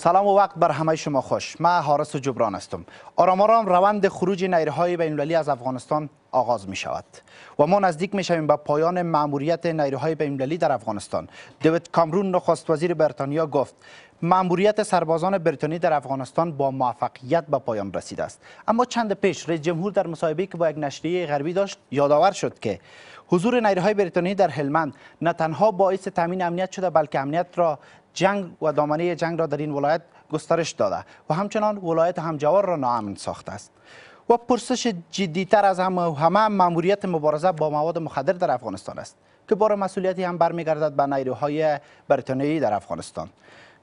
سلام و وقت بر همه شما خوش من حارس جبران هستم آرام آرام روند خروج نیروهای بین‌المللی از افغانستان آغاز می شود و ما نزدیک می شویم به پایان ماموریت نیروهای بین‌المللی در افغانستان دیوید کامرون نخست وزیر بریتانیا گفت ماموریت سربازان بریتانی در افغانستان با موفقیت به پایان رسیده است اما چند پیش رئیس جمهور در مصاحبه که با یک نشریه غربی داشت یادآور شد که حضور نیروهای بریتانی در هلمند نه تنها باعث تامین امنیت شده بلکه امنیت را جنگ و دامنه جنگ را در این ولایت گسترش داده و همچنان ولایت همجوار را ناامن ساخته است و پرسش جدیتر از همه همه ماموریت مبارزه با مواد مخدر در افغانستان است که بار مسئولیتی هم برمیگردد به نیروهای بریتانیایی در افغانستان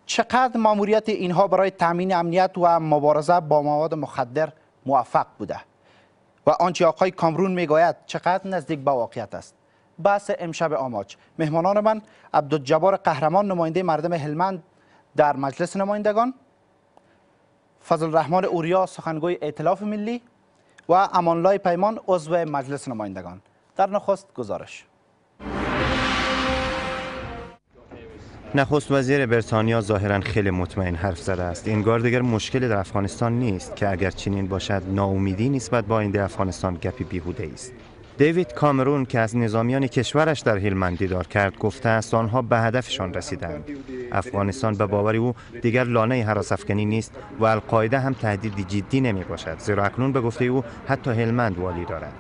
چقدر ماموریت اینها برای تامین امنیت و مبارزه با مواد مخدر موفق بوده و آنچه آقای کامرون میگوید چقدر نزدیک به واقعیت است بحث امشب آماج مهمانان من عبدالجبار قهرمان نماینده مردم هلمند در مجلس نمایندگان فضل رحمان اوریا سخنگوی ائتلاف ملی و امانلای پیمان عضو مجلس نمایندگان در نخست گزارش نخست وزیر بریتانیا ظاهرا خیلی مطمئن حرف زده است انگار دیگر مشکل در افغانستان نیست که اگر چنین باشد ناامیدی نسبت با آینده افغانستان گپی بیهوده است دیوید کامرون که از نظامیان کشورش در هلمند دیدار کرد گفته است آنها به هدفشان رسیدند افغانستان به باور او دیگر لانه حراس افکنی نیست و القاعده هم تهدیدی جدی نمی باشد زیرا اکنون به گفته او حتی هلمند والی دارد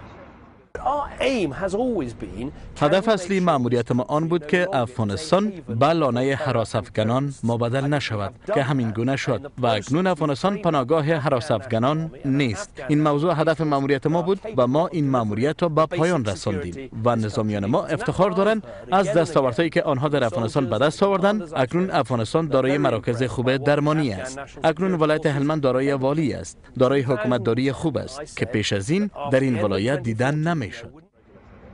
هدف اصلی معمولیت ما آن بود که افغانستان به لانه حراس افغانان مبدل نشود که همین گونه شد و اکنون افغانستان پناگاه حراس افغانان نیست این موضوع هدف معمولیت ما بود و ما این معمولیت را به پایان رساندیم و نظامیان ما افتخار دارند از دستاوردهایی که آنها در افغانستان به دست آوردند اکنون افغانستان دارای مراکز خوب درمانی است اکنون ولایت هلمند دارای والی است دارای حکومتداری خوب است که پیش از این در این ولایت دیدن نمی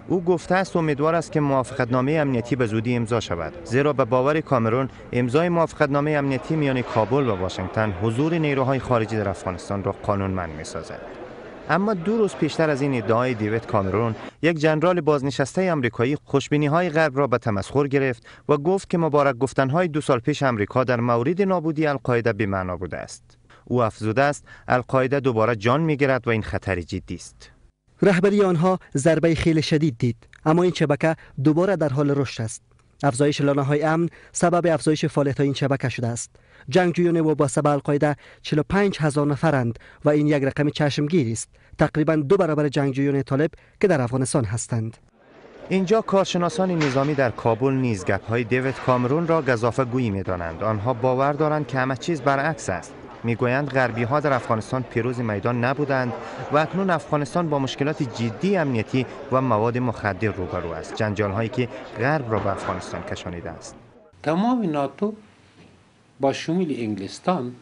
او گفته است امیدوار است که موافقتنامه امنیتی به زودی امضا شود زیرا به باور کامرون امضای موافقتنامه امنیتی میان کابل و واشنگتن حضور نیروهای خارجی در افغانستان را قانونمند سازد اما دو روز پیشتر از این ادعای دیوید کامرون یک جنرال بازنشسته آمریکایی خوشبینی های غرب را به تمسخر گرفت و گفت که مبارک گفتن های دو سال پیش امریکا در مورد نابودی القاعده بی‌معنا بوده است او افزوده است القاعده دوباره جان می‌گیرد و این خطری جدی است رهبری آنها ضربه خیلی شدید دید اما این شبکه دوباره در حال رشد است افزایش لانه های امن سبب افزایش فعالیت های این شبکه شده است جنگجویان با به القاعده 45 هزار نفرند و این یک رقم چشمگیر است تقریبا دو برابر جنگجویان طالب که در افغانستان هستند اینجا کارشناسان نظامی در کابل نیز گپ های دیوید کامرون را گذافه گویی می دانند. آنها باور دارند که همه چیز برعکس است. میگویند غربی ها در افغانستان پیروز میدان نبودند و اکنون افغانستان با مشکلات جدی امنیتی و مواد مخدر روبرو است جنجال هایی که غرب را به افغانستان کشانیده است تمام ناتو با شمول انگلستان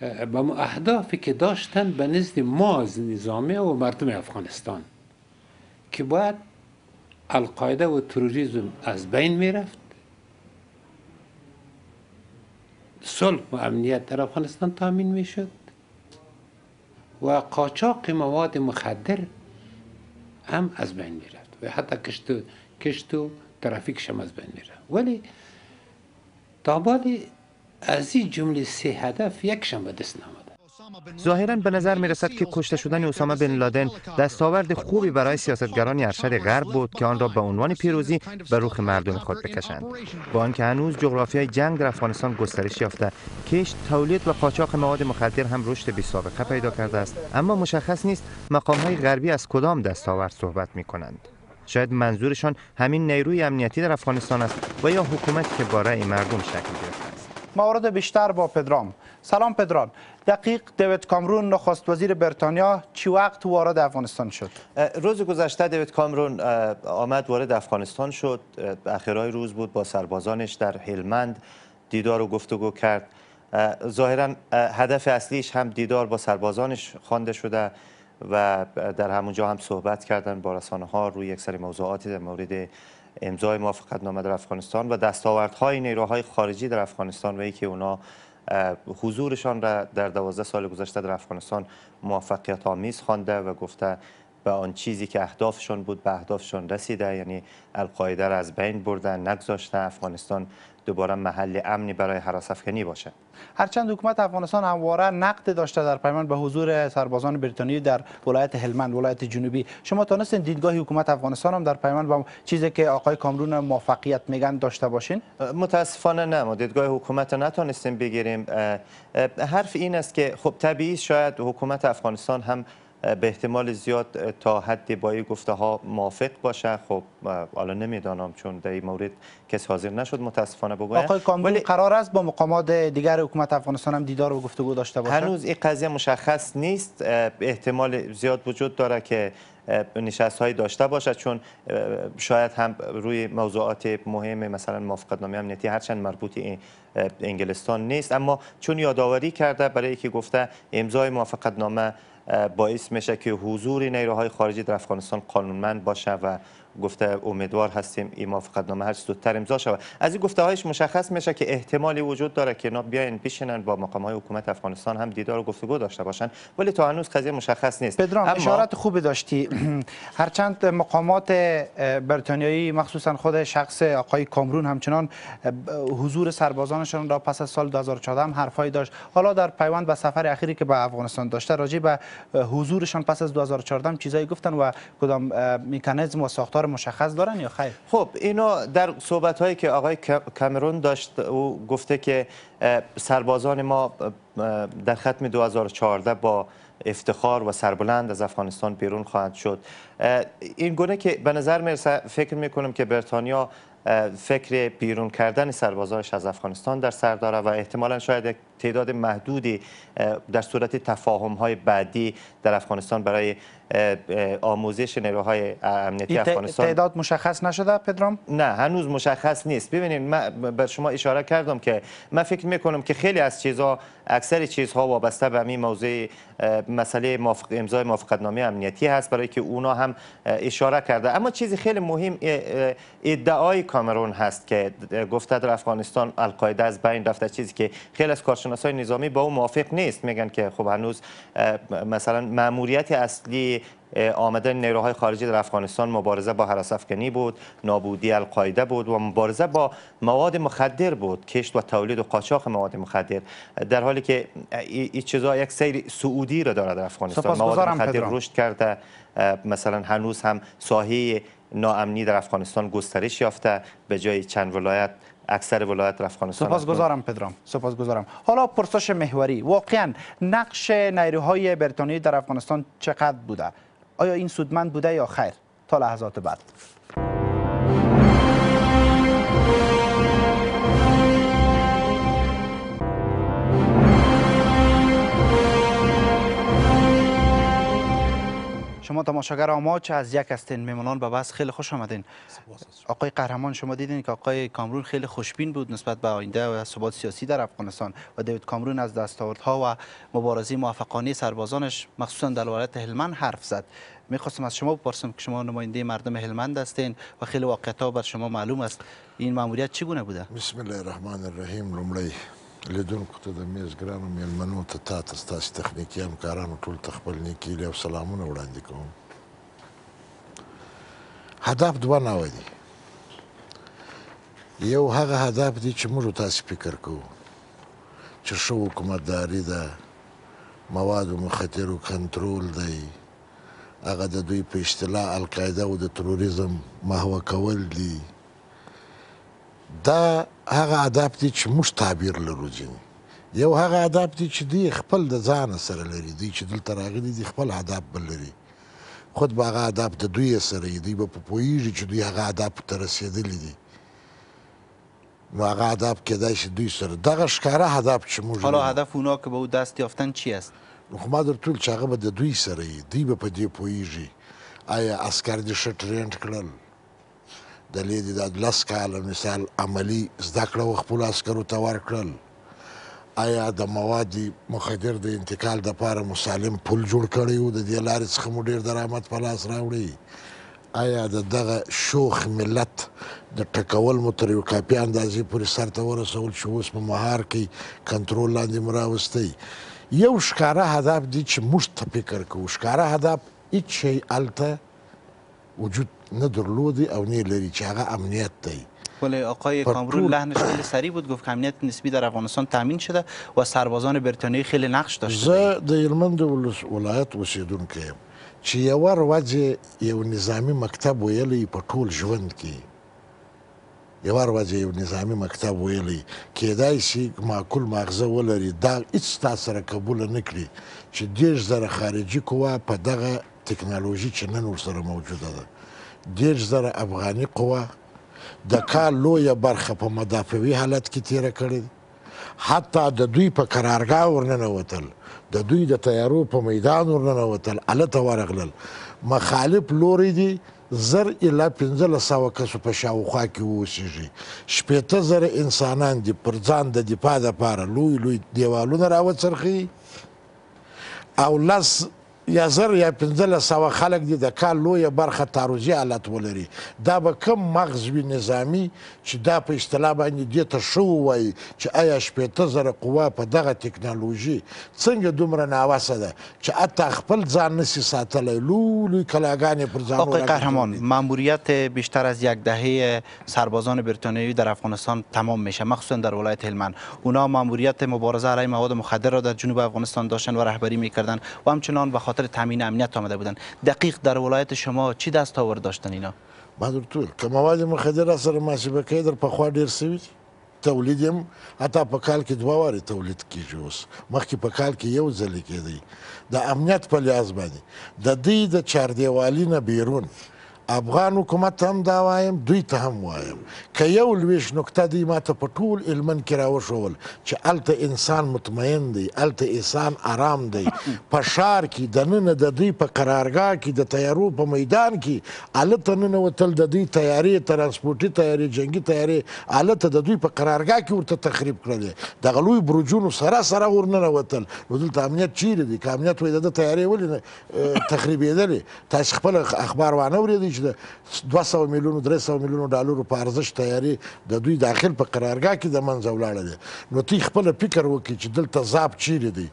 به اهدافی که داشتن به نزد ما نظامه و مردم افغانستان که باید القاعده و تروریزم از بین میرفت صلح و امنیت در افغانستان تامین میشد و قاچاق مواد مخدر هم از بین می و حتی کشت و, کشت ترافیکش هم از بین می رفت ولی تا از این جمله سه هدف یک به دست نامد ظاهرا به نظر می رسد که کشته شدن اسامه بن لادن دستاورد خوبی برای سیاستگران ارشد غرب بود که آن را به عنوان پیروزی به روخ مردم خود بکشند با آنکه هنوز جغرافیای جنگ در افغانستان گسترش یافته کشت تولید و قاچاق مواد مخدر هم رشد بی سابقه پیدا کرده است اما مشخص نیست مقام های غربی از کدام دستاورد صحبت می کنند شاید منظورشان همین نیروی امنیتی در افغانستان است و یا حکومت که برای مردم شکل گرفته موارد بیشتر با پدرام سلام پدران دقیق دیوید کامرون نخست وزیر بریتانیا چی وقت وارد افغانستان شد روز گذشته دیوید کامرون آمد وارد افغانستان شد اخیرای روز بود با سربازانش در هلمند دیدار و گفتگو کرد ظاهرا هدف اصلیش هم دیدار با سربازانش خوانده شده و در همونجا هم صحبت کردن با رسانه ها روی یک سری موضوعاتی در مورد امضای موافقتنامه در افغانستان و دستاوردهای نیروهای خارجی در افغانستان و ای که اونا حضورشان را در دوازده سال گذشته در افغانستان موفقیت آمیز خوانده و گفته به آن چیزی که اهدافشان بود به اهدافشان رسیده یعنی القاعده را از بین بردن نگذاشته افغانستان دوباره محل امنی برای حراس افکنی باشه هرچند حکومت افغانستان همواره نقد داشته در پیمان به حضور سربازان بریتانیایی در ولایت هلمند ولایت جنوبی شما تونستین دیدگاه حکومت افغانستان هم در پیمان با چیزی که آقای کامرون موفقیت میگن داشته باشین متاسفانه نه ما دیدگاه حکومت نتونستیم بگیریم حرف این است که خب طبیعی شاید حکومت افغانستان هم به احتمال زیاد تا حدی با گفته ها موافق باشه خب حالا نمیدانم چون در این مورد کس حاضر نشد متاسفانه بگویم آقای ولی قرار است با مقامات دیگر حکومت افغانستان هم دیدار و گفتگو داشته باشه هنوز این قضیه مشخص نیست احتمال زیاد وجود داره که نشست هایی داشته باشد چون شاید هم روی موضوعات مهم مثلا موافقتنامه امنیتی هرچند مربوط این انگلستان نیست اما چون یادآوری کرده برای که گفته امضای نامه باعث میشه که حضور نیروهای خارجی در افغانستان قانونمند باشه و گفته امیدوار هستیم این موافقتنامه هر زودتر امضا شود از این گفته هایش مشخص میشه که احتمالی وجود داره که نا بیاین بشینن با مقام های حکومت افغانستان هم دیدار و گفتگو داشته باشن ولی تا هنوز قضیه مشخص نیست پدرام اما... اشارات خوبی داشتی هرچند مقامات بریتانیایی مخصوصا خود شخص آقای کامرون همچنان حضور سربازانشان را پس از سال 2014 هم حرفایی داشت حالا در پیوند به سفر اخیری که به افغانستان داشته راجع به حضورشان پس از 2014 چیزایی گفتن و کدام میکانیزم و ساختار مشخص دارن یا خیر خب اینا در صحبت هایی که آقای کامرون داشت او گفته که سربازان ما در ختم 2014 با افتخار و سربلند از افغانستان بیرون خواهد شد این گونه که به نظر میرسه فکر میکنم که بریتانیا فکر بیرون کردن سربازانش از افغانستان در سر داره و احتمالا شاید تعداد محدودی در صورت تفاهم های بعدی در افغانستان برای آموزش نیروهای امنیتی افغانستان تعداد مشخص نشده پدرام نه هنوز مشخص نیست ببینید من بر شما اشاره کردم که من فکر میکنم که خیلی از چیزها اکثر چیزها وابسته به همین موضوع مسئله موافق امضای موافقتنامه امنیتی هست برای که اونا هم اشاره کرده اما چیزی خیلی مهم ادعای کامرون هست که گفته در افغانستان القاعده از بین رفته چیزی که خیلی از کارشناسای نظامی با او موافق نیست میگن که خب هنوز مثلا ماموریت اصلی آمدن نیروهای خارجی در افغانستان مبارزه با حراس افکنی بود نابودی القاعده بود و مبارزه با مواد مخدر بود کشت و تولید و قاچاق مواد مخدر در حالی که این چیزها یک سیر سعودی را دارد در افغانستان مواد مخدر رشد کرده مثلا هنوز هم ساحه ناامنی در افغانستان گسترش یافته به جای چند ولایت اکثر ولایت افغانستان سپاسگزارم پدرام سپاسگزارم حالا پرسش محوری واقعا نقش نیروهای بریتانیایی در افغانستان چقدر بوده آیا این سودمند بوده یا خیر تا لحظات بعد شما تماشاگر ما از یک هستین میمونان به بس خیلی خوش آمدین آقای قهرمان شما دیدین که آقای کامرون خیلی خوشبین بود نسبت به آینده و ثبات سیاسی در افغانستان و دیوید کامرون از دستاوردها و مبارزه موفقانه سربازانش مخصوصا در ولایت هلمند حرف زد میخواستم از شما بپرسم که شما نماینده مردم هلمند هستین و خیلی واقعیت بر شما معلوم است این ماموریت چگونه بوده بسم الله الرحمن الرحیم لیدونکو ته د میز ګرانو میلمنو ته تا ته ستاسو تخنیکي همکارانو ټول ته خپل نیکي او سلامونه وړاندې کوم هدف دوه ناوې دي یو هغه هدف دی چې موږ تاسو فکر کوو چې شو حکومتداري ده موادو مخدرو کنټرول دی هغه د دوی په اصطلاح القاعده او د تروریزم محوه کول دي دا هغه آداب دي چې موږ تعبیر لرو ځینې یو هغه آداب دي چې دوی خپل د ځان سره لري دوی چې دلته راغلي دي خپل آداب بل لري خود به هغه آداب د دوی سره وي دوی به په پوهېږي چې دوی هغه آداب ته رسېدلي دي نو هغه هدف کېدای شي دوی سره دغه ښکاره هدف چې موږ حالا هدف اونا که به او دست یافتن چی است نو خو ما درته چې هغه به د دوی سره وي دوی به په دې پوهېږي آیا عسکر دې ښه ټرینډ کړل د لیدې د لس کاله مثال عملی زده کړه و خپل عسکرو ته ورکړل آیا د مواد مخدر د انتقال لپاره مسالم پل جوړ کړی و د دې لارې څخه مو ډیر درآمد په لاس راوړی آیا د دغه شوخ ملت د ټکول مو تر یو کاپي اندازې پورې سرته ورسول چې اوس په مهار کې کنټرول لاندې مو راوستی یو ښکاره هدف دی چې موږ ته فکر کوو ښکاره هدف هیڅ شی هلته وجود نه درلودی او نه لري چې هغه امنیت دی ولی آقای کامرون لحنش خیلی سریع بود گفت که امنیت نسبی در افغانستان تامین شده و سربازان بریتانیایی خیلی نقش داشته زه د هلمند ولایت اوسیدونکی یم چې یوه رواج یو نظامی مکتب ویلی په ټول ژوند کې یوه ورځ یو نظامی مکتب ویلی کیدای شي معقول ماغزه ولري دا هیڅ تا سره قبول نه کړي چې دېرش زره خارجي قوه په دغه ټکنالوژي چې نن ورسره موجوده ده دیرش زره افغاني قوه د کال لویه برخه په مدافعي حالت کې تیره کړې حتی د دوی په قرارګاه ورننوتل د دوی د تیارو په میدان ورننوتل هلته ورغلل مخالف لوری دی زر الا پنځله سوه کسو په شاوخوا کې واوسیږي شپېته زره انسانان دي پر ځان د دفاع دپاره لوی لوی دیوالونه راوڅرخي او لس یا زر یا پنځله سوه خلک دي د کال لویه برخه تعرضي حالت ولري دا به کم مغز وي نظامي چې دا په اصطلاح باندې دې ته ښه ووایي چې آیا شپېته زره قوه په دغه ټکنالوژي څنګه دومره ناوسه ده چې حتی خپل ځان نسي ساتلی لوی لوی کلاګانې پر ځان آقای قهرمان ماموریت بیشتر از یک دهه سربازان بریتانیایی در افغانستان تمام میشه مخصوصا در ولایت هلمند اونا ماموریت مبارزه علیه مواد مخدر را در جنوب افغانستان داشتن و رهبری میکردن و همچنان به خاطر تامین امنیت آمده بودن دقیق در ولایت شما چی دستاورد داشتن اینا بهادر ټول که مواد مخدر سره مصیبه در پخوا ډیر سوي تولید هم حتی په کال کې دوه وارې تولید کیږي اوس مخکې په کال کې یو ځل کېدی د امنیت په لحاظ باندې د دې د چاردیوالي نه بیرون افغان حکومت هم دا وایم دوی ته هم وایم که یو لویش نکته دی ماته په ټول هلمند کې راوښول چې هلته انسان مطمئن دی هلته انسان آرام دی په ښار کې دننه د دوی په قرارګاه کې د تیارو په میدان کې هلته ننوتل د دوی تیارې ترانسپورټي تیارې جنګي تیارې هلته د دوی په قرارګاه کې ورته تخریب کړی دی دغه لوی برجونو سره سره ورننوتل نو دلته امنیت چیرې دی که امنیت وای د ده تیارې ولې تخریبېدلې تاسې خپل اخبار وانه اورېدی چې د 200 میلیونو 300 میلیونو ډالرو په ارزښت تیاری د دوی داخل په قرارګاه کې د منځ ولاړه دي نو تی خپل فکر وکړي چې دلته زاب چیرې دی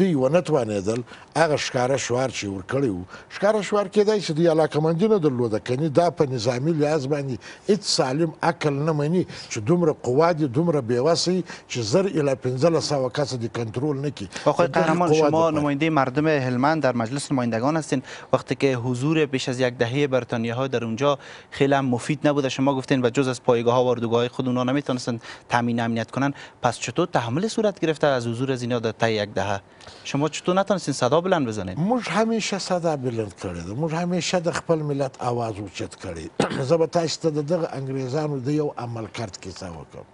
دوی ونه توانېدل هغه ښکاره شوار چې ورکړی وو ښکاره شوار کېدای چې دوی علاقه مندي نه درلوده کني دا په نظامی لحاظ باندې هیڅ سالم عقل نه مني چې دومره قوا دي دومره بېوسه چې زر الی 1500 کس دي کنترل نکي آقای قهرمان شما نماینده مردم هلمند در مجلس نمایندگان هستین وقتی که حضور بیش از یک دهه برتان ایرانی ها در اونجا خیلی هم مفید نبوده شما گفتین و جز از پایگاه ها و اردوگاه های خود اونها نمیتونستن تامین امنیت کنن پس چطور تحمل صورت گرفته از حضور از اینا در طی یک دهه شما چطور نتونستین صدا بلند بزنید مش همیشه صدا بلند کړی مش همیشه د خپل ملت आवाज اوچت کړی زه به تاسو ته دغه انګریزانو د یو عمل کارت کیسه وکم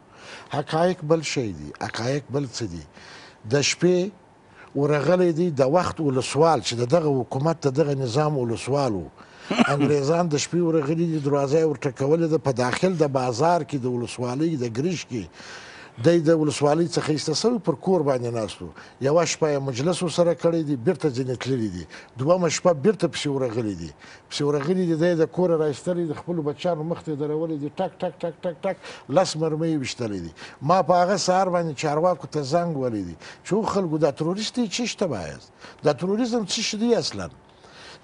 حقایق بل شی دي حقایق بل څه دي د شپې ورغلی دی د وخت ولسوال چې دغه حکومت دغه نظام ولسوالو انګريزان د شپې ورغلي دي دروازه ورټکولې ده په داخل د بازار کې د ولسوالۍ د ګریش کې د د ولسوالۍ څخه ایستسو پر کور باندې ناسو یو شپه مجلس سره کړی دي بیرته ځنې تللی دي دوه شپه بیرته پسې ورغلي دي پسې ورغلي دي د کور راځتري د خپل بچانو مخ ته درولې دي ټک ټک ټک ټک ټک لاس مرمۍ وشتلې دي ما په هغه سهار باندې چارواکو ته زنګ ولې دي چې خلکو د تروریستي چی شته باید د تروریزم څه شدي اصلا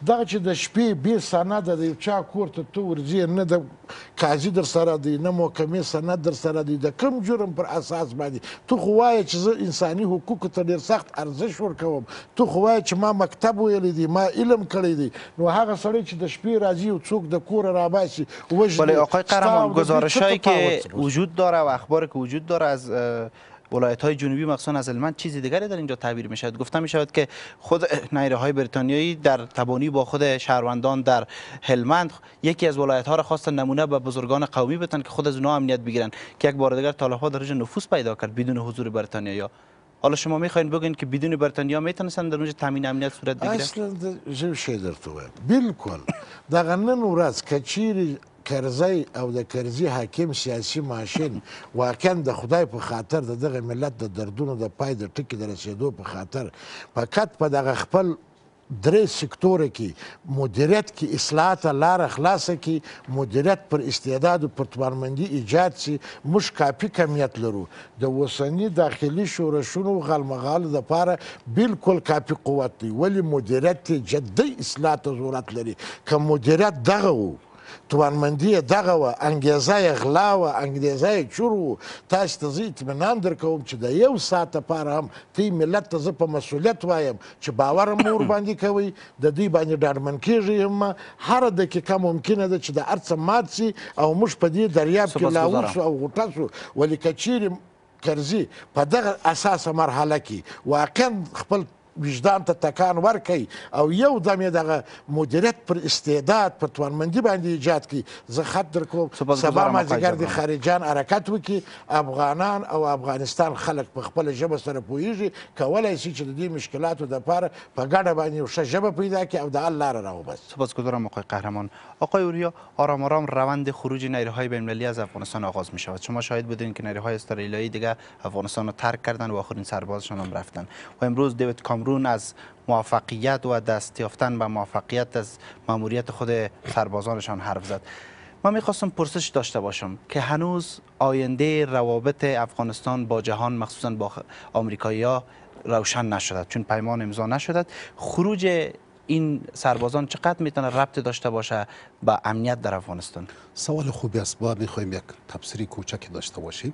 دا چې د شپې به سند د چا کور ته تو ورځي نه د قاضي در سره دی نه محکمې سند در سره دی د کم جرم پر اساس باندې تو خو وایې چې زه انساني حقوقو ته ډېر سخت ارزش ورکوم تو خو وایې چې ما مکتب ویلی دی ما علم کړی دی نو هغه سړی چې د شپې راځي او څوک د کور راباسي وجدي بله آقای قهرمان گزارشهایی که وجود داره و اخباری که وجود داره از ولایت های جنوبی مخصوصا از هلمند چیز دیگری در اینجا تعبیر می شود گفته می شود که خود نیروهای های بریتانیایی در تبانی با خود شهروندان در هلمند یکی از ولایت ها را خواستن نمونه به بزرگان قومی بتن که خود از اونها امنیت بگیرن که یک بار دیگر طالب ها در اینجا نفوذ پیدا کرد بدون حضور بریتانیا حالا شما خواهید بگین که بدون بریتانیا میتونستن در اونجا تامین امنیت صورت بگیره اصلا چه در تو بالکل کرزی او د کرزی حاکم سیاسي ماشین واقعا د خدای په خاطر د دغه ملت د دردونو د پای د ټکی د رسیدو په خاطر فقط په دغه خپل درې سکتور کې مدیریت کې اصلاح ته لار خلاصه کې مدیریت پر استعداد او پر توانمندي ایجاد شي مش کافي کمیت لرو د وسنی داخلي شورشونو غلمغال د پاره بالکل کافي قوت دی ولی مدیریت جدي اصلاح ته ضرورت لري که مدیریت دغه وو توانمندي دغه و انګیزه یې غلا و انګیزه یې چور و تاسو ته زه اطمینان درکوم چې د یو ساعت لپاره هم تی ملت ته زه په مسولیت وایم چې باور مو ورباندې کوئ د دوی باندې ډاډمن کیږي یم هره دقیقه ممکنه ده چې د هر څه مات شي او موږ په دې دریاب کې لاور شو او غوټه شو ولې که چیرې کرزي په دغه اساسه مرحله کې واقعا خپل وجدان ته تکان ورکړي او یو دم یې دغه مدیریت پر استعداد پر توانمندي باندې ایجاد کړي زه خط درکوم سبا مازدیګر د خارجان حرکت وکړي افغانان او افغانستان خلک په خپله ژبه سره پوهیږي کولی سي چې د دې مشکلاتو دپاره په ګډه باندې یو ښه ژبه پیدا کړي او د حل لاره راوباسي سپاسگزارم آقای قهرمان آقای اوریا آرام آرام روند خروج نیروهای بینالمللی از افغانستان آغاز می شود شما شاهد بودین که نیروهای استرالیایی دیگه افغانستان را ترک کردن و آخرین سربازشان هم رفتن و امروز دیوید کامرون از موفقیت و دست یافتن به موفقیت از ماموریت خود سربازانشان حرف زد من میخواستم پرسش داشته باشم که هنوز آینده روابط افغانستان با جهان مخصوصا با آمریکایی ها روشن نشد چون پیمان امضا نشده خروج این سربازان چقدر میتونه ربط داشته باشه با امنیت در افغانستان سوال خوبی است با میخوایم یک تبصری کوچکی داشته باشیم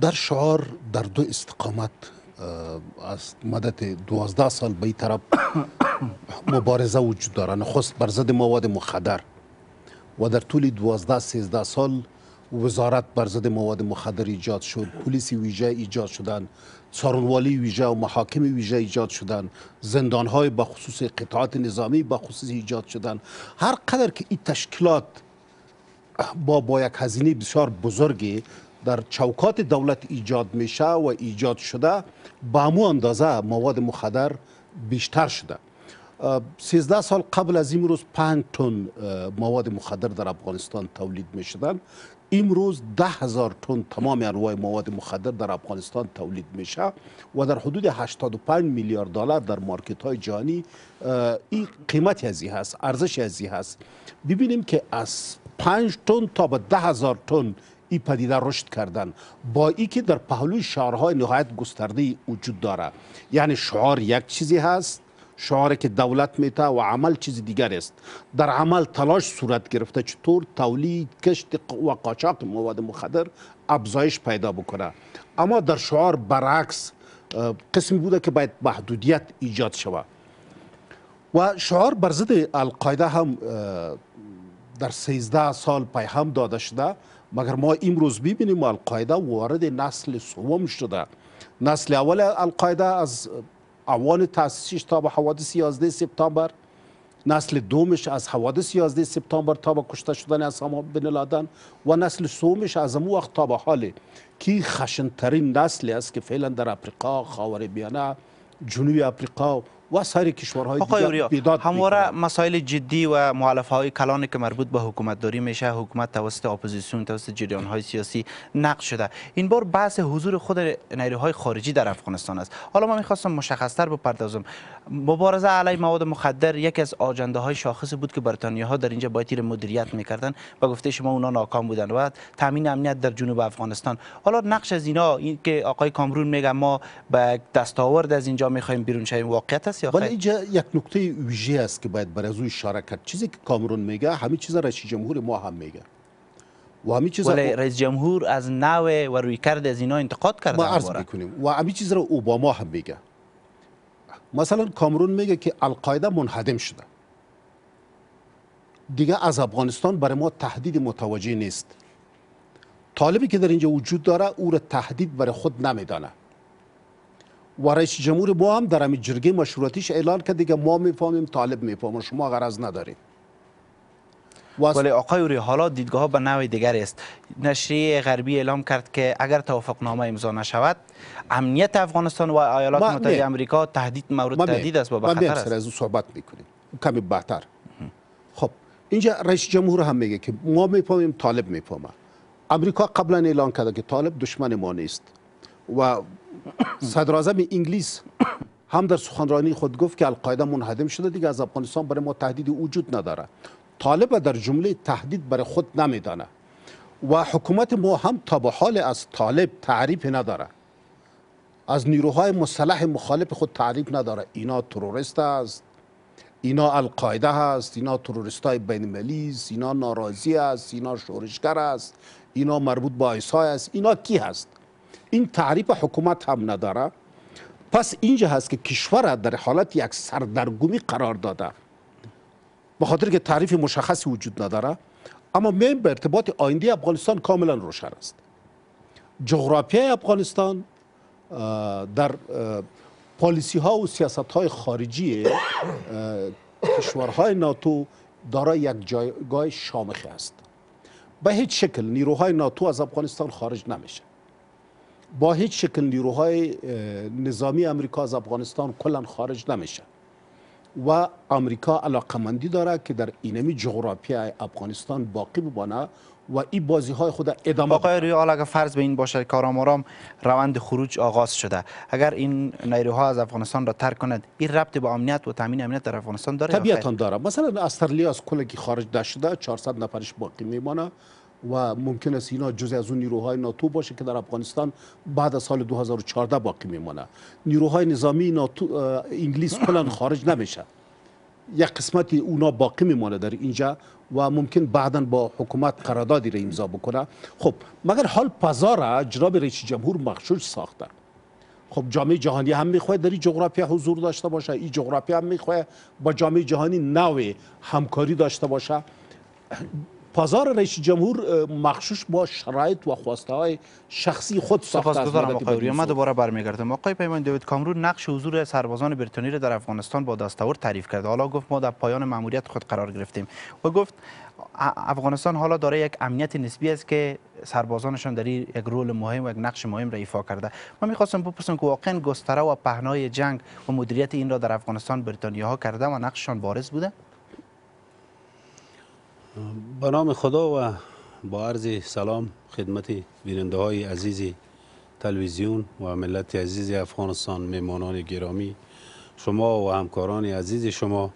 در شعار در دو استقامت از مدت دوازده سال به این طرف مبارزه وجود داره نخست بر ضد مواد مخدر و در طول دوازده 13 سال وزارت بر ضد مواد مخدر ایجاد شد پلیس ویژه ایجاد شدن سارونوالی ویژه و محاکم ویژه ایجاد شدن زندان های به خصوص قطعات نظامی به خصوص ایجاد شدن هر قدر که این تشکیلات با با یک هزینه بسیار بزرگی در چوکات دولت ایجاد میشه و ایجاد شده به همو اندازه مواد مخدر بیشتر شده 13 سال قبل از امروز 5 تن مواد مخدر در افغانستان تولید میشدن امروز 10000 هزار تن تمام انواع مواد مخدر در افغانستان تولید میشه و در حدود 85 میلیارد دلار در مارکت های جهانی این قیمت ازی هست ارزش ازی هست ببینیم که از 5 تن تا به 10000 تن ای پدیده رشد کردن با ای که در پهلوی شعارهای نهایت گسترده وجود داره یعنی شعار یک چیزی هست شعاری که دولت میتا و عمل چیز دیگر است در عمل تلاش صورت گرفته چطور تولید کشت و قاچاق مواد مخدر ابزایش پیدا بکنه اما در شعار برعکس قسمی بوده که باید محدودیت ایجاد شود و شعار بر ضد القاعده هم در 13 سال پیهم داده شده مگر ما امروز ببینیم القاعده وارد نسل سوم شده نسل اول القاعده از اوان تاسیسش تا به حوادث 11 سپتامبر نسل دومش از حوادث 11 سپتامبر تا به کشته شدن اسامه بن لادن و نسل سومش از امو وقت تا به حال که خشنترین نسلی است که فعلا در افریقا خاور بیانه، جنوب افریقا و سایر کشورهای دیگر بیداد همواره مسائل جدی و معالفه های کلانی که مربوط به حکومت داری میشه حکومت توسط اپوزیسیون توسط جریان های سیاسی نقش شده این بار بحث حضور خود نیروهای خارجی در افغانستان است حالا ما میخواستم مشخصتر بپردازم مبارزه علی مواد مخدر یکی از آجنده های شاخص بود که بریتانیا ها در اینجا با تیر مدیریت میکردن و گفته شما اونا ناکام بودن و تامین امنیت در جنوب افغانستان حالا نقش از اینا این که آقای کامرون میگه ما به دستاورد از اینجا میخوایم بیرون شویم واقعیت است ولی اینجا یک نکته ویژه است که باید بر از اشاره کرد چیزی که کامرون میگه همه چیز رئیس جمهور ما هم میگه و همه چیز ولی رئیس جمهور از نو و روی کرد از اینا انتقاد کرده ما عرض میکنیم و همه چیز را اوباما هم میگه مثلا کامرون میگه که القاعده منهدم شده دیگه از افغانستان برای ما تهدید متوجه نیست طالبی که در اینجا وجود داره او را تهدید برای خود نمیدانه و رئیس جمهور با هم در همین جرگه مشورتیش اعلان کرد دیگه ما میفهمیم طالب میفهمیم شما غرض نداریم ولی آقای اوری حالا دیدگاه ها به نوع دیگر است نشریه غربی اعلام کرد که اگر توافق نامه امضا نشود امنیت افغانستان و ایالات متحده آمریکا تهدید مورد تهدید است و به خطر است از صحبت میکنیم کمی بهتر خب اینجا رئیس جمهور هم میگه که ما میفهمیم طالب میفهمه آمریکا قبلا اعلان کرده که طالب دشمن ما نیست و صدرازم انگلیس هم در سخنرانی خود گفت که القاعده منهدم شده دیگه از افغانستان برای ما تهدیدی وجود نداره طالب در جمله تهدید برای خود نمیدانه و حکومت ما هم تا به حال از طالب تعریف نداره از نیروهای مسلح مخالف خود تعریف نداره اینا تروریست است اینا القاعده هست اینا تروریست های بین ملیز، اینا ناراضی است اینا شورشگر است اینا مربوط با ایسای است اینا کی هست این تعریف حکومت هم نداره پس اینجا هست که کشور در حالت یک سردرگمی قرار داده به که تعریف مشخصی وجود نداره اما مهم به ارتباط آینده افغانستان کاملا روشن است جغرافیه افغانستان در پالیسی ها و سیاست های خارجی کشورهای ناتو دارای یک جایگاه شامخ است به هیچ شکل نیروهای ناتو از افغانستان خارج نمیشه با هیچ شکل نیروهای نظامی امریکا از افغانستان کلا خارج نمیشه و امریکا علاقمندی داره که در اینمی جغرافیای افغانستان باقی بمانه و این بازی های خود ادامه آقای اگر فرض به این باشه که آرام روند خروج آغاز شده اگر این نیروها از افغانستان را ترک کند این ربط به امنیت و تامین امنیت در افغانستان داره طبیعتا داره مثلا استرلیا از کل خارج شده 400 نفرش باقی میمانه و ممکن است اینا جز از اون نیروهای ناتو باشه که در افغانستان بعد از سال 2014 باقی میمونه نیروهای نظامی ناتو انگلیس کلا خارج نمیشه یک قسمتی اونا باقی میمونه در اینجا و ممکن بعدا با حکومت قراردادی را امضا بکنه خب مگر حال پزار جناب رئیس جمهور مخشوش ساخته خب جامعه جهانی هم میخواد در این جغرافیا حضور داشته باشه این جغرافیا هم میخواد با جامعه جهانی نوی همکاری داشته باشه پازار رئیس جمهور مخشوش با شرایط و خواسته های شخصی خود ساخته سپاسگزارم آقای دوباره برمیگردم آقای پیمان دیوید کامرون نقش حضور سربازان بریتانیا را در افغانستان با دستاور تعریف کرد حالا گفت ما در پایان ماموریت خود قرار گرفتیم و گفت افغانستان حالا داره یک امنیت نسبی است که سربازانشان در یک رول مهم و یک نقش مهم را ایفا کرده ما میخواستم بپرسم که واقعا گستره و پهنای جنگ و مدیریت این را در افغانستان بریتانیا ها کرده و نقششان بارز بوده به نام خدا و با عرض سلام خدمت بیننده های عزیز تلویزیون و ملت عزیز افغانستان میمانان گرامی شما و همکاران عزیز شما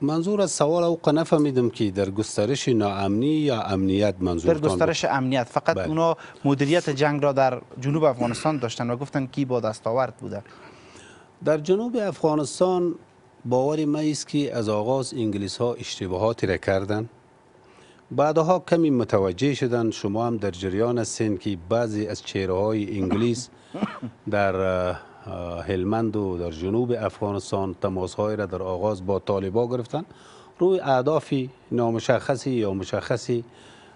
منظور از سوال او نفهمیدم که در گسترش ناامنی یا امنیت منظور در گسترش امنیت فقط بله. اونا مدیریت جنگ را در جنوب افغانستان داشتن و گفتن کی با دستاورد بوده در جنوب افغانستان باور ما است که از آغاز انگلیس ها اشتباهاتی را کردند بعدها کمی متوجه شدن شما هم در جریان هستین که بعضی از چهره های انگلیس در هلمند و در جنوب افغانستان تماس را در آغاز با طالبا گرفتن روی اهداف نامشخصی یا مشخصی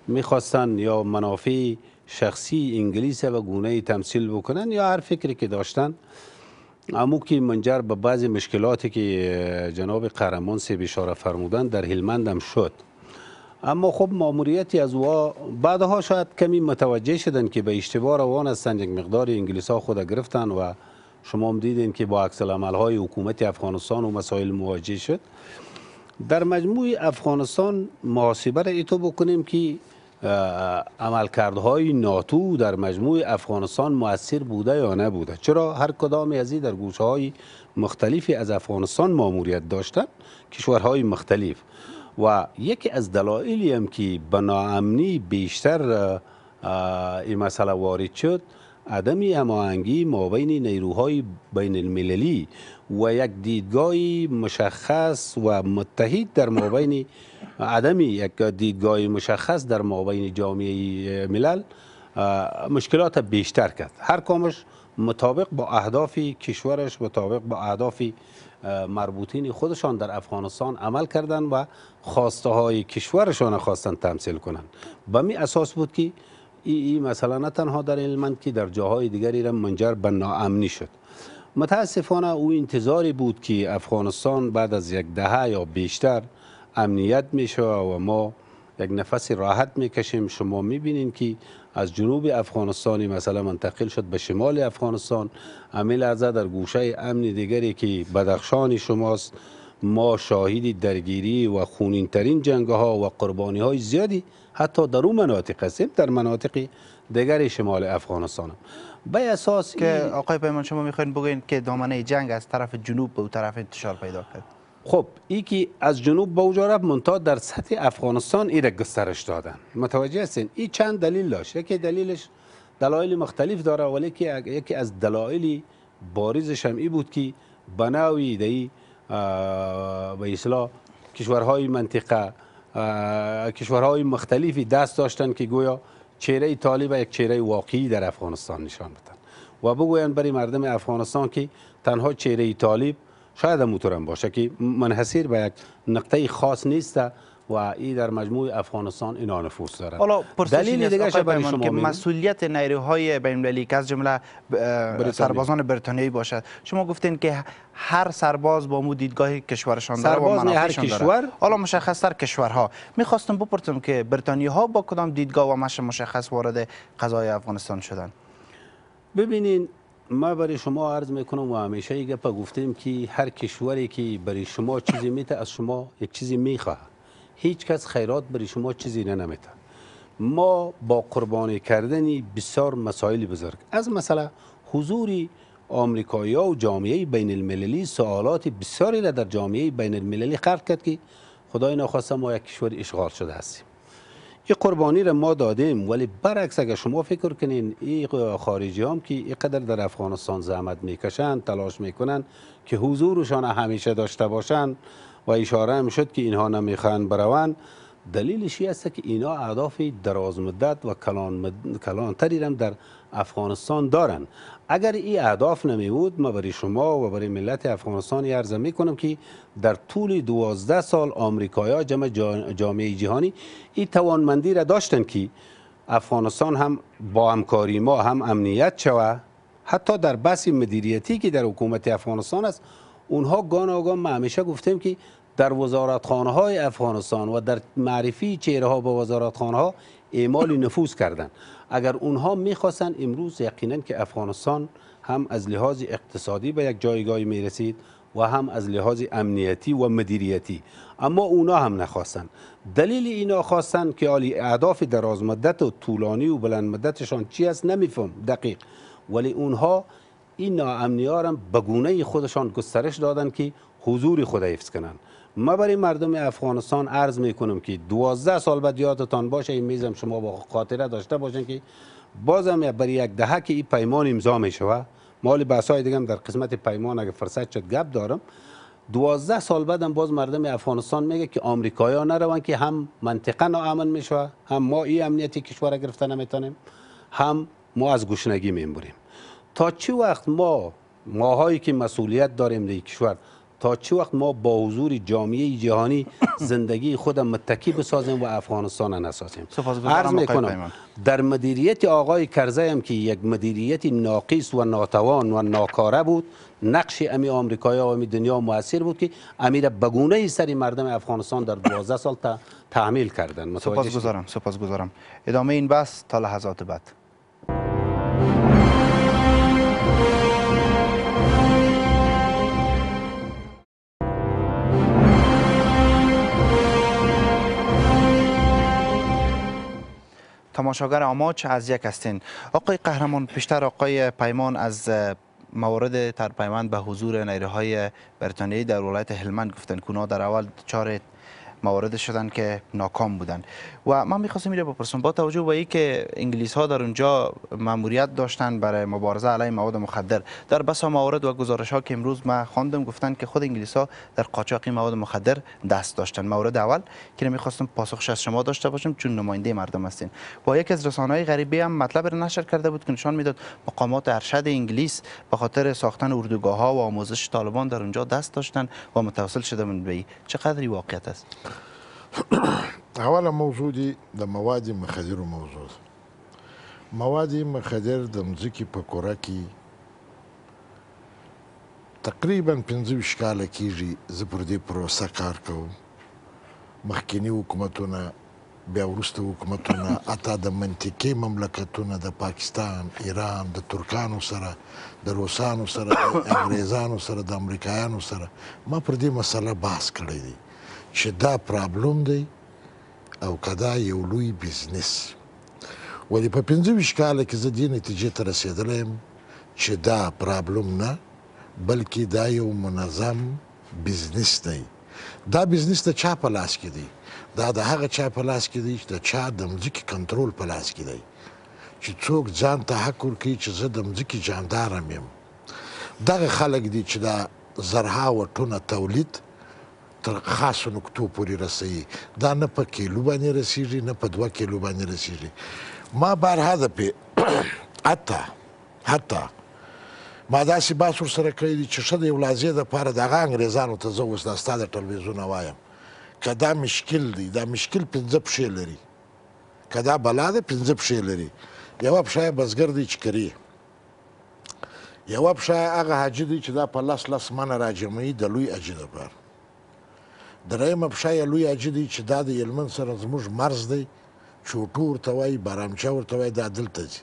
میخواستن یا منافع شخصی انگلیس و گونه تمثیل بکنن یا هر فکری که داشتن امو که منجر به بعضی مشکلاتی که جناب قهرمان سی اشاره فرمودن در هلمند شد اما خب ماموریتی از بعد بعدها شاید کمی متوجه شدن که به اشتباه روان هستند یک مقدار انگلیس ها خود گرفتن و شما هم دیدین که با عکس های حکومت افغانستان و مسائل مواجه شد در مجموع افغانستان محاسبه را ایتو بکنیم که عملکردهای ناتو در مجموع افغانستان موثر بوده یا نبوده چرا هر کدام از این در گوشه های مختلفی از افغانستان ماموریت داشتن کشورهای مختلف و یکی از دلایلی هم که به ناامنی بیشتر این مسئله وارد شد عدم هماهنگی مابین نیروهای بین المللی و یک دیدگاه مشخص و متحد در مابین عدم یک دیدگاه مشخص در مابین جامعه ملل مشکلات بیشتر کرد هر کامش مطابق با اهداف کشورش مطابق با اهداف مربوطین خودشان در افغانستان عمل کردند و خواسته های کشورشان خواستن تمثیل کنند به می اساس بود که ای مثلا نه تنها در هلمند که در جاهای دیگری را منجر به ناامنی شد متاسفانه او انتظاری بود که افغانستان بعد از یک دهه یا بیشتر امنیت میشه و ما یک نفس راحت میکشیم شما میبینید که از جنوب افغانستانی مثلا منتقل شد به شمال افغانستان امیل لحظه در گوشه امنی دیگری که بدخشان شماست ما شاهد درگیری و خونین ترین جنگ ها و قربانی های زیادی حتی در اون مناطق هستیم در مناطق دیگر شمال افغانستان به اساس که آقای پیمان شما میخواین بگوین که دامنه جنگ از طرف جنوب به طرف انتشار پیدا کرد خب ای که از جنوب به اوجا رفت منتها در سطح افغانستان ای گسترش دادن متوجه هستین این چند دلیل داشت یکی دلیلش دلایل مختلف داره ولی که یکی از دلایل بارزش هم ای بود که بناوی دی به اصلاح کشورهای منطقه کشورهای مختلفی دست داشتند که گویا چهره طالب یک چهره واقعی در افغانستان نشان بدن و بگویند برای مردم افغانستان که تنها چهره طالب شاید هم باشه که منحصر به یک نقطه خاص نیسته و ای در مجموع افغانستان اینا نفوس دارد حالا دلیل که شما که مسئولیت نیروهای بین المللی که از جمله سربازان بریتانیایی باشد شما گفتین که هر سرباز با مو دیدگاه کشورشان داره سرباز هر کشور حالا مشخص تر کشورها میخواستم بپرسم که بریتانیا ها با کدام دیدگاه و مش مشخص وارد قضای افغانستان شدن ببینین ما برای شما عرض میکنم و همیشه گپ گفتیم که هر کشوری که برای شما چیزی میته از شما یک چیزی میخواهد هیچ کس خیرات برای شما چیزی نمیتن. ما با قربانی کردنی بسیار مسائل بزرگ از مثلا حضور آمریکایی و جامعه بین المللی سوالات بسیاری را در جامعه بین المللی خرد کرد که خدای ناخواسته ما یک کشور اشغال شده هستیم این قربانی را ما دادیم ولی برعکس اگر شما فکر کنین این خارجی هم که اینقدر در افغانستان زحمت میکشند تلاش میکنند که حضورشان همیشه داشته باشند و اشاره هم شد که اینها نمیخوان بروند دلیلش است که اینا اهداف درازمدت و کلان کلانتری هم در افغانستان دارن اگر این اهداف نمی بود ما برای شما و برای ملت افغانستان عرض می کنم که در طول 12 سال آمریکایا جمع جامعه جهانی این توانمندی را داشتن که افغانستان هم با همکاری ما هم امنیت شوه حتی در بس مدیریتی که در حکومت افغانستان است اونها گان آگان ما همیشه گفتیم که در وزارتخانه های افغانستان و در معرفی چهره ها به وزارتخانه ها اعمال نفوذ کردند اگر اونها میخواستن امروز یقینا که افغانستان هم از لحاظ اقتصادی به یک جایگاهی میرسید و هم از لحاظ امنیتی و مدیریتی اما اونا هم نخواستن دلیل اینا خواستن که عالی اهداف دراز و طولانی و بلند مدتشان چی است نمیفهم دقیق ولی اونها این ناامنی ها به گونه خودشان گسترش دادند که حضور خود حفظ کنند ما برای مردم افغانستان عرض میکنم که 12 سال بعد یادتان باشه این میزم شما با خاطره داشته باشین که بازم برای یک دهه که این پیمان امضا می شود مال بحث های دیگه در قسمت پیمان اگه فرصت شد گپ دارم 12 سال بعدم باز مردم افغانستان میگه که آمریکایی‌ها نروند که هم منطقه ناامن میشه هم ما این امنیتی کشور را گرفته نمیتونیم هم ما از گشنگی میمبریم تا چی وقت ما ماهایی که مسئولیت داریم در کشور تا چه وقت ما با حضور جامعه جهانی زندگی خود متکی بسازیم و افغانستان نسازیم عرض میکنم در مدیریت آقای کرزی هم که یک مدیریت ناقص و ناتوان و ناکاره بود نقش امی آمریکایی و امی دنیا موثر بود که امیر بگونه سری مردم افغانستان در 12 سال تحمیل کردن سپاسگزارم گذارم. ادامه این بحث تا لحظات بعد تماشاگر آماج از یک هستین آقای قهرمان پیشتر آقای پیمان از موارد ترپیمان به حضور نیروهای بریتانیایی در ولایت هلمند گفتن که در اول چاره موارد شدن که ناکام بودن و من میخواستم اینو بپرسم با توجه به اینکه انگلیس ها در اونجا ماموریت داشتن برای مبارزه علیه مواد مخدر در بسا موارد و گزارش ها که امروز ما خواندم گفتن که خود انگلیس ها در قاچاق مواد مخدر دست داشتن مورد اول که میخواستم پاسخش از شما داشته باشم چون نماینده مردم هستین با یک از رسانه‌های غریبی هم مطلب را نشر کرده بود که نشان میداد مقامات ارشد انگلیس به خاطر ساختن اردوگاه ها و آموزش طالبان در اونجا دست داشتن و متوسل شده من به چقدر واقعیت است اوله موضوع دی د موادي مخدرو موضوع موادي مخدر د مځکې په کوره کې تقریبا 15 کاله کېږي زه پر دې پروسه کار کوم مخکینی حکومتونه بیا وروسته حکومتونه اته د منطقي مملکتونه د پاکستان ایران د ترکانو سره د روسانو سره د انګریزانو سره د امریکایانو سره ما پر دې مسله بحث کړی دی چې دا پرابلم دی او کدا یو لوی بزنس ولی په 25 کال کې زه دې نتیجې ته رسیدلی یم چې دا پرابلم نه بلکې دا یو منظم بزنس دی دا بزنس د چا په لاس کې دی دا د هغه چا په لاس کې دی چې د چا د مځکې کنټرول په لاس کې دی چې څوک ځان ته حق ورکوي چې زه د مځکې جاندارم یم دغه خلک دي چې دا زرهاوه ټونه تولید تر خاصو نقطو پورې رسي دا نه په کیلو باندې رسیږي نه په 2 کیلو باندې رسیږي ما بار هذا په حتی حتی ما دا سی باس ور سره کړی چې شته یو لازم د پاره د انګریزانو ته زو وس د استاد ټلویزیون وایم کدا مشکل دی دا مشکل پنځه پښې لري کدا بلا ده پنځه پښې لري یو پښه بزګر دی چې کوي یو پښه هغه حاجی دی چې دا په لاس لاس منه راجمعي د لوی اجي لپاره درېیمه پښه یې لوی اجي دی چې دا د هلمند سره زموږ مرز دی چوټو ورته وایي بارامچه ورته وایي دا دلته ځي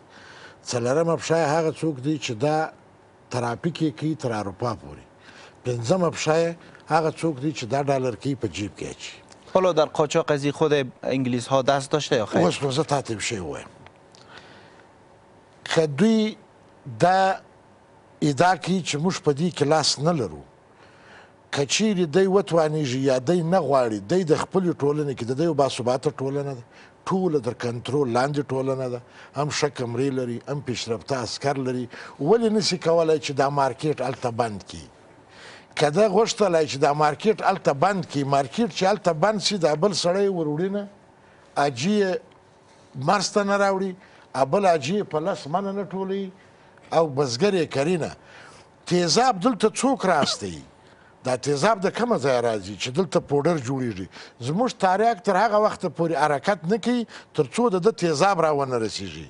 څلورمه پښه یې هغه څوک دی چې دا ترافیک یې کوي تر اروپا پورې پنځمه پښه یې هغه څوک دی چې دا ډالر کوي په جیب کې اچي حالا در قاچاق از خود انگلیس ها دست داشته یا خیر؟ اوست روزه تحت بشه اوه که دوی دا ادعا کوي چې موږ په دې کې لاس نه لرو کچیر دی وتوانیږي یا دی نه غواړي دی د خپل ټولنې کې د دی باثباته ټولنه ده ټول در کنټرول لاندې ټولنه ده هم ښه کمرې لري هم پیشرفته عسکر لري ولې نسی کولی چې دا مارکیټ هلته بند کړي که ده غوښتلی چې دا مارکیټ هلته بند کړي مارکیټ چې هلته بند شي دا بل سړی وروړینه اجي یې مرز ته نه راوړي ابل اجي یې په لس منه نه ټولوي او بزګر یې کرینه تیزاب دلته څوک راستوي دا تیزاب د کومه ځای راځي چې دلته پوډر جوړیږي زموږ تاریخ تر هغه وخته پورې حرکت نه کوي تر څو د ده تیزاب راونه رسیږي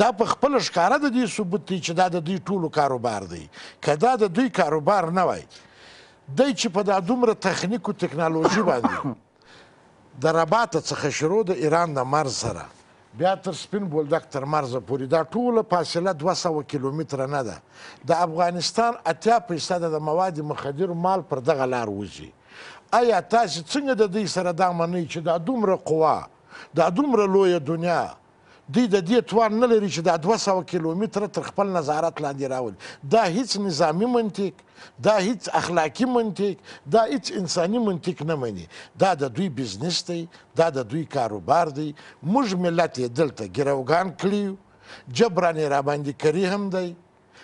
دا په خپل ښکاره د دې ثبوت دی چې دا د دوی ټولو کاروبار دی که دا د دوی کاروبار نه وای دی چې په دا دومره تخنیکو ټکنالوژي باندې د رباط څخه شروع د ایران د مرز سره بیا تر سپین بولدک تر مرزه پورې دا ټوله فاصله دوه سوه کیلومتره نه ده د افغانستان اتیا فیصده د مواد مخدر مال پر دغه لار وځي آیا تاسې څنګه د دوی سره دا منئ چې دا دومره قوا دا دومره لویه دنیا دوی د دې توان نه لري چې دا دوه سوه کیلومتره تر خپل نظارت لاندې راولي دا هیڅ نظامي منطق دا هیڅ اخلاقي منطق دا هیڅ انساني منطق نه مني دا د دوی بزنس دی دا د دوی کاروبار دی موږ ملت یې دلته ګروګان کړي جبران یې راباندې کری هم دی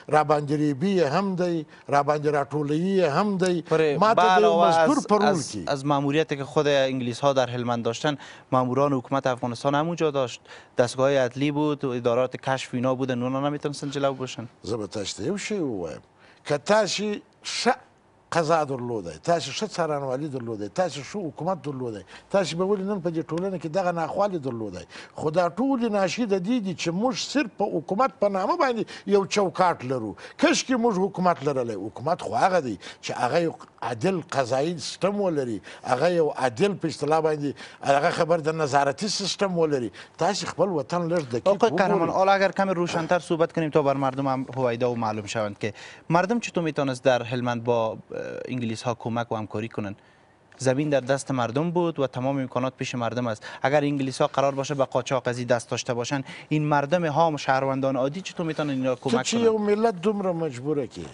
را هم دی را هم دی ما از ماموریتی که خود انگلیس ها در هلمند داشتن ماموران حکومت افغانستان همونجا داشت دستگاه عدلی بود و ادارات کشف اینا بودن اونا نمیتونستن جلو باشن زه به تاسو که قضا درلوده تاسو ښه څارنوالي درلوده تاسو ښه حکومت درلوده تاسو به ولې نن په دې ټولنه کې دغه ناخوالې درلوده خو دا ټولې ناشي د دې دي چې موږ صرف په حکومت په نامه باندې یو چوکاټ لرو کشکې موږ حکومت لرلی حکومت خو هغه دی چې هغه یو عادل قضایي سیستم ولري هغه یو عادل په اصطلاح باندې هغه خبر د نظارتي سیستم ولري تاسو خپل وطن لږ دقیق قهرمان حالا اگر کمی روشنتر صحبت کنیم تا بر مردم هم هویدا و معلوم شوند که مردم چطور میتونست در هلمند با انگلیس ها کمک و همکاری کنن زمین در دست مردم بود و تمام امکانات پیش مردم است اگر انگلیس ها قرار باشه به قاچاق از دست داشته باشن این مردم ها و شهروندان عادی چطور میتونن اینا کمک کنن چی یو ملت دومره مجبوره کی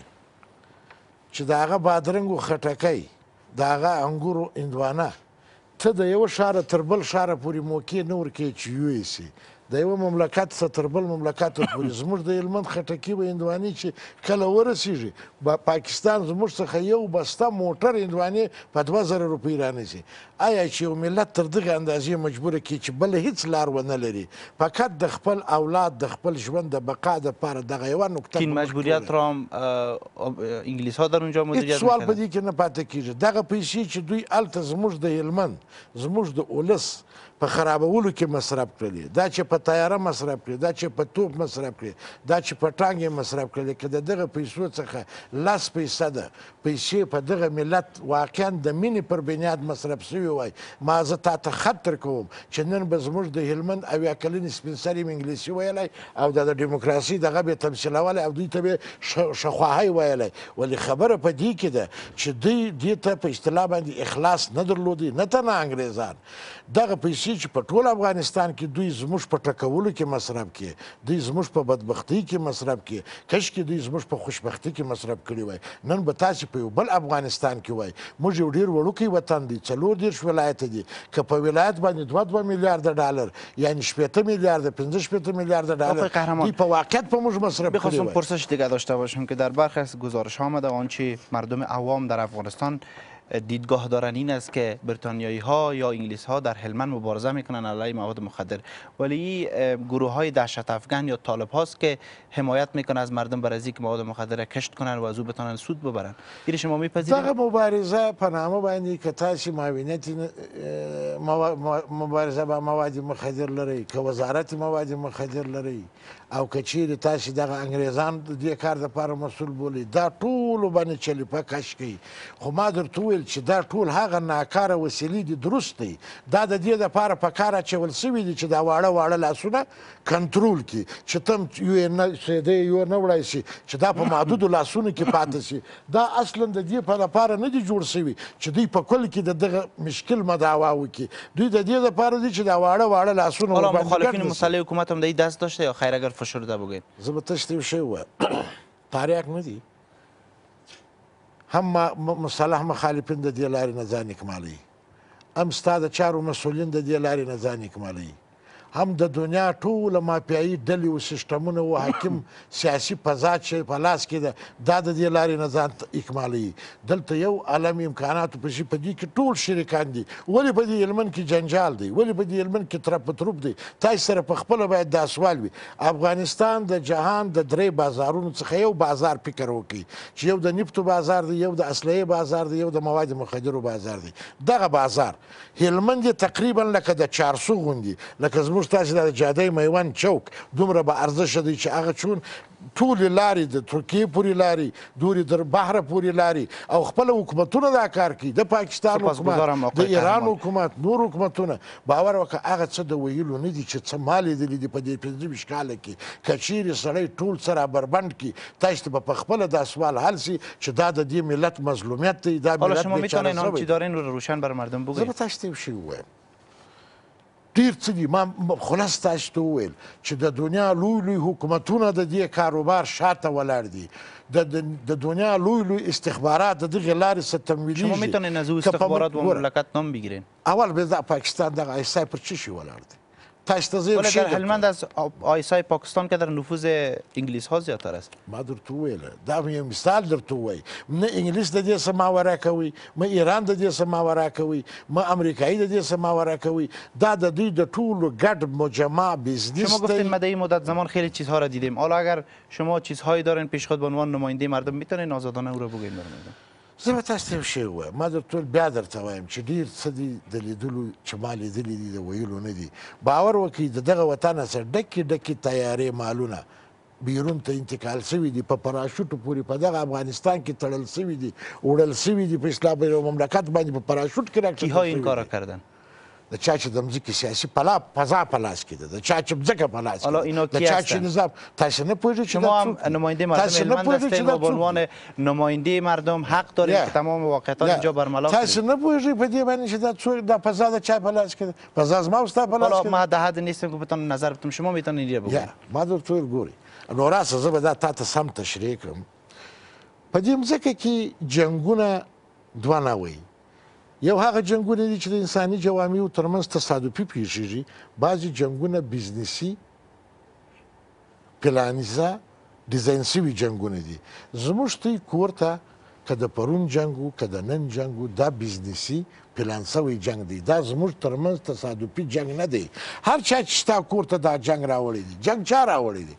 چه داغه بادرنگ و خټکای داغه انگور و اندوانه ته د یو شهر تر بل شهر پوری موکی نور که چیویسی. د یو مملکت څخه تر بل مملکت پورې زموږ د هلمند خټکي به هندوانې چې کله ورسیږي با پاکستان زموږ څخه یو بسته موټر هندوانې په دوه زره روپۍ رانیسي آیا چې یو ملت تر دغه اندازې مجبوره کړي چې بله هیڅ لار ونه لري فقط د خپل اولاد د خپل ژوند د بقا دپاره دغه یوه نکته این مجبوریت را هم انګلیس ها در اونجا مدیریت سوال په دې کې نه پاتې کیږي دغه پیسې چې دوی هلته زموږ د هلمند زموږ د ولس په خرابولو کې مصرف کړلې دا چې په تیاره مصرف کړي دا چې په توپ مصرف کړي دا چې په ټانګ یې مصرف کړلې که د دغه پیسو څخه لس پیسه ده پیسې په دغه ملت واقعا د مینې پر بنیاد مصرف شوي وای ما زه تا ته خط در کوم چې نن به زموږ د هلمند اویا کلنې سپین سري انګلیسي ویلی او دا د ډیموکراسي دغه به تمثیلولی او دوی ته به شخواهی ویلی ولې خبره په دې کې ده چې دوی دې ته په اصطلاح باندې اخلاص نه درلودی نه تنه انګریزان دغه پیسې شي چې په ټول افغانستان کې دوی زموږ په ټکولو کې مصرف کړي دوی زموږ په بدبختی کې مصرف کړي کشکې دوی زموږ په خوشبختی کې مصرف کړي وای نن به تاسو په یو بل افغانستان کې وای موږ یو ډیر وړوکی وطن دی څلور دېرش ولایت دي که په ولایت باندې دوه دوه میلیارډه ډالر یعنی شپېته میلیارډه پنځه شپېته میلیارډه ډالر دوی په واقعیت په موږ مصرف کړي بخواستم پرسش دیگه داشته باشم که در برخی از گزارش آمده آنچه مردم عوام در افغانستان دیدگاه دارن این است که بریتانیایی ها یا انگلیس ها در هلمن مبارزه میکنن علیه مواد مخدر ولی گروه های دهشت افغان یا طالب هاست که حمایت میکنن از مردم بر از مواد مخدر کشت کنن و از او بتانن سود ببرن این شما میپذیرید مبارزه پنامه باندې که تاسو معاونت مبارزه با مواد مخدر لري که وزارت مواد مخدر لری او کچیر تاسو د انګریزان د کار لپاره مسول بولی دا ټول باندې چلیپه کش کی خو ما درته ویل چې دا ټول هغه ناکاره وسیلې دي درست دي دا د دې لپاره په کار اچول سوي دي چې دا واړه واړه لاسونه کنټرول کی چې تم یو نه سیدې یو نه وړای شي چې دا په محدود لاسونو کې پاتې شي دا اصلا د دې په لپاره نه دي جوړ سوي چې دوی په کل کې دغه مشکل مداوا وکي دوی د دې لپاره دي چې دا واړه واړه لاسونه ورباندې مخالفین مصالح حکومت هم د دې داس داشته یا خیر اگر فشرده بگید زه به تشتی شی و تاریخ ندی هم مصالح مخالفین د دې لارې نه ځان اکمالوي هم ستا د چارو مسؤلین د دې لارې نه ځان اکمالوي هم د دنیا ټول مافیایي ډلې او سیستمونه او حاکم سیاسي فضا چې په لاس کې ده دا د دې لارې نه ځان اکمالوي دلته یو عالم امکاناتو په شي په دې کې ټول شریکان دي ولې په دې هلمند کې جنجال دی ولې په دې هلمند کې ترپ تروپ دی تاسو سره په خپله باید دا سوال وي افغانستان د جهان د درې بازارونو څخه یو بازار فکر وکړي چې یو د نفټو بازار دی یو د اسلحې بازار دی یو د مواد مخدرو بازار دی دغه بازار هلمند تقریبا لکه د چارسو غوندي لکه زموږ موږ تاسې دا د جادۍ میوند چوک دومره به ارزښته دی چې هغه چون ټولې لارې د ترکیې پورې لارې دورې تر بهره پورې لارې او خپل حکومتونه دا کار کوي د پاکستان حکومت د ایران حکومت نور حکومتونه باور وکړه هغه څه د ویلو نه دي چې څه ما لیدلي دي په دې پنځه ویشت کاله کې که چیرې سړی ټول څه رابربند کړي تاسو ته به پخپله دا سوال حل سي چې دا د دې ملت مظلومیت دی دا ملت بیچاره شوی شما میتونین آنچه دارین رو روشن بر مردم بگویید زه به تاسو ته یو شی ووایم ډیر څه دي ما خلاص تاسو ته وویل چې د دنیا لوی لوی حکومتونه د دې کاروبار شاته ولاړ دي د د دنیا لوی لوی استخبارات د دغه لارې څخه تمویلېږي شما میتونین از او استخبارات و مملکت نام بگیرین اول به پاکستان دغه ایسای پر چی شي ولاړ دی تجتازه ولی در هلمند از آیسای پاکستان که در نفوذ انگلیس ها زیادتر است ما در تو ویل دا مثال در تو وای نه انگلیس د دې سماوره کوي ما ایران د دې سماوره کوي ما امریکایی د دې ما کوي دا د دوی د و گرد مجمع بزنس شما گفتین ما در مدت زمان خیلی چیزها را دیدیم حالا اگر شما چیزهایی دارین پیش خود به عنوان نماینده مردم میتونین آزادانه او را بگین زه به تاسو ته یو شی ووایم ما درته ویل بیا درته وایم چې ډېر څه دي د لیدلو چې ما لیدلي دي د ویلو نه دي باور وکړئ د دغه وطنه سره ډکې ډکې تیارې مالونه بیرون ته انتقال شوي دي په پراشوټو پورې په دغه افغانستان کې تړل شوي دي وړل شوي دي په اسلامي یو مملکت باندې په پراشوټ کې راکړل کردن د چا چې د مځکې سیاسي پلا فضا په لاس کې ده د چا چې مځکه په لاس کې ده د چا چې نظام تاسو نه پوهیږئ چې شما هم نماینده مردم هلمند هستین و به عنوان نماینده مردم حق دارید که تمام واقعیت اینجا برملا کنید تاسو نه پوهیږئ په دې باندې چې دا څوک د فضا د چا په لاس کې ده فضا زما او ستا په لاس کې ده ما د حد نیستم که بتونم نظر بتم شما میتونید یې بگویید ما درته ګوري نو راست زه به دا تا ته سم تشریح کړم په دې مځکه کې جنګونه دوه ناوي یو هغه جنگونه دي چې د انساني جوامعو ترمنځ تصادفي پیښیږي بعضي جنگونه بزنسي پلانیزه ډیزاین شوي جنگونه دي زموږ ته کورته کله پرون جنگو کله نن جنگو دا بزنسي پلان شوی جنگ دی دا زموږ ترمنځ تصادفي جنگ نه دی هر چا چې تا کورته دا جنگ راوړی دی جنگ چا راوړی دی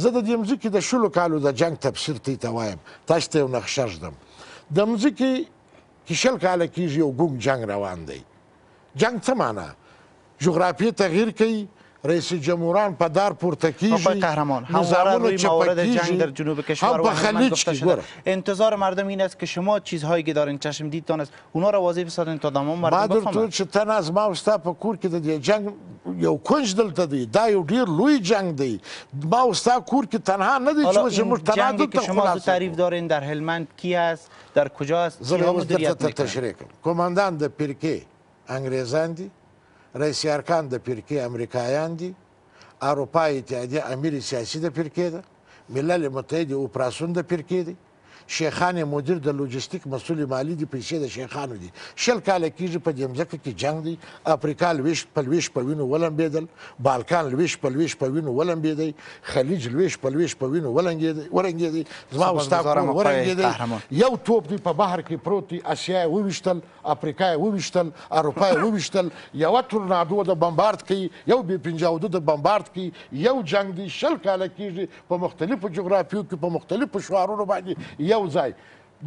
زه د دې مځکې د شلو کالو د جنگ تفسیر ته وایم تاسو ته یو نقشه ږدم د مځکې چې شل کاله کېږي یو ګونګ جنگ روان دی جنگ څه معنا جغرافیې تغییر کوي رئیس جمهوران په دار پورته خب، بله، کیږي قهرمان زمان روی موارد جنگ در جنوب کشور و خلیج انتظار مردم این است که شما چیزهایی که دارین چشم دیدتان است اونها را واضح بسازین تا تمام مردم بفهمند بعد تو چه تن از ما وستا په کور کې د جنگ یو کنج دلته دی دا یو ډیر لوی جنگ دی ما وستا کور کې تنها نه دی چې موږ تنها شما تعریف دارین در هلمند کی است در کجا است کماندان د پیرکی رئیس ارکان د فرقې امریکایان دي اروپا اتحادیه امیر سیاسي د فرقې ده ملل متحد او پراسون د فرقې دي شیخان مدیر د لوجستیک مسول مالی دی پیسې د شیخانو دي شل کال کېږي په دې مځکه کې جنگ دی افریقا لویش په لویش په وینو ولمبېدل بالکان لویش په لویش په وینو ولمبېدی خلیج لویش په لویش په وینو ولنګېدی زما استاد ورنګېدی یو توپ دی په بحر کې پروت دی اسیا یې وویشتل افریقا یې وویشتل اروپا یې وویشتل یوه تورنادو د بمبارد کوي یو بې پنجاودو د بمبارد کوي یو جنگ دی شل کاله کېږي په مختلفو جغرافیو کې په مختلفو شعارونو باندې Bielzai.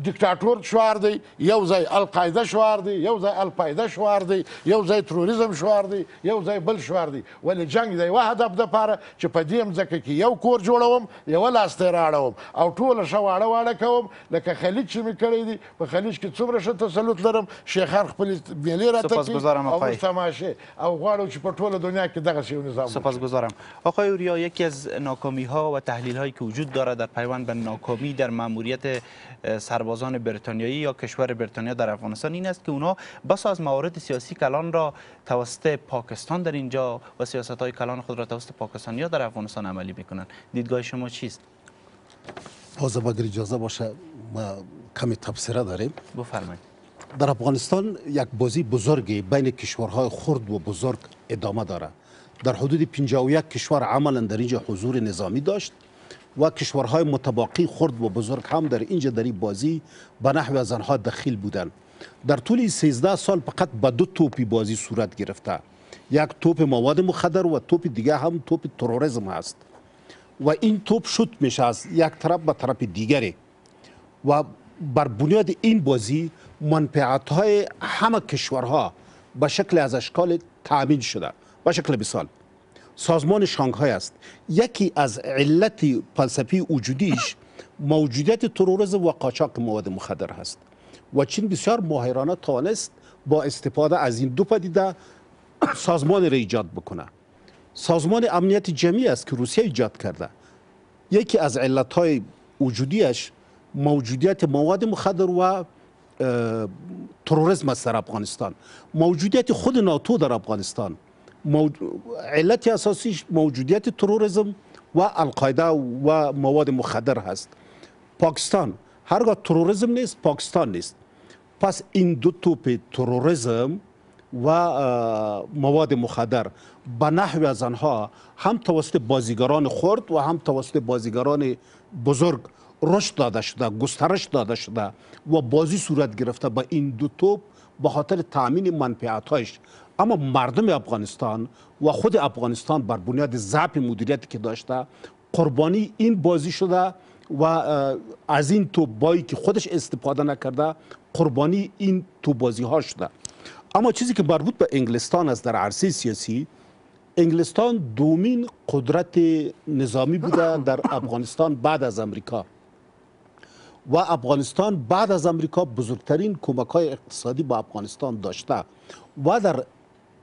دیکتاتور شوار دی یو ځای القاعده شوار دی یو ځای الپایده شوار دی یو ځای تروریزم شوار دی یو ځای بل شوار دی ولې جنګ د یوه هدف دپاره چې په دې مځکه کې یو کور جوړوم یوه لاسته یې راړوم او ټوله ښه واړه واړه کوم لکه خلیج چې مې کړی دی په خلیج کې څومره ښه تسلط لرم شیخان خپلې میلې راته کوي تماشې او غواړو چې په ټوله دنیا کې دغسې یو نظام سپاسگزارم آقای اوریا یکی از ناکامی ها و تحلیل هایی که وجود دارد در پیوند به ناکامی در مأموریت سر سربازان بریتانیایی یا کشور بریتانیا در افغانستان این است که اونا بس از موارد سیاسی کلان را توسط پاکستان در اینجا و سیاست های کلان خود را توسط پاکستان یا در افغانستان عملی میکنن. دیدگاه شما چیست باز اگر اجازه باشه ما کمی تبصره داریم بفرمایید در افغانستان یک بازی بزرگ بین کشورهای خرد و بزرگ ادامه داره در حدود 51 کشور عملا در اینجا حضور نظامی داشت و کشورهای متباقی خرد و بزرگ هم در اینجا در این بازی به نحو از آنها دخیل بودند در طول 13 سال فقط به دو توپی بازی صورت گرفته یک توپ مواد مخدر و توپ دیگه هم توپ تروریسم است و این توپ شد میشه از یک طرف به طرف دیگری و بر بنیاد این بازی منفعت های همه کشورها به شکل از اشکال تامین شده به شکل بسال سازمان شانگهای است یکی از علت فلسفی وجودیش موجودیت تروریسم و قاچاق مواد مخدر هست و چین بسیار ماهرانه توانست با استفاده از این دو پدیده سازمان را ایجاد بکنه سازمان امنیت جمعی است که روسیه ایجاد کرده یکی از علتهای وجودیش موجودیت مواد مخدر و تروریسم است در افغانستان موجودیت خود ناتو در افغانستان علت اساسیش موجودیت تروریسم و القاعده و مواد مخدر هست پاکستان هرگاه تروریسم نیست پاکستان نیست پس این دو توپ تروریسم و مواد مخدر به نحوی از آنها هم توسط بازیگران خرد و هم توسط بازیگران بزرگ رشد داده شده گسترش داده شده و بازی صورت گرفته به این دو توپ به خاطر تامین منفعتهایش اما مردم افغانستان و خود افغانستان بر بنیاد ضعف مدیریتی که داشته قربانی این بازی شده و از این توبایی که خودش استفاده نکرده قربانی این توبازی ها شده اما چیزی که مربوط به انگلستان از در عرصه سیاسی انگلستان دومین قدرت نظامی بوده در افغانستان بعد از امریکا و افغانستان بعد از امریکا بزرگترین کمک های اقتصادی با افغانستان داشته و در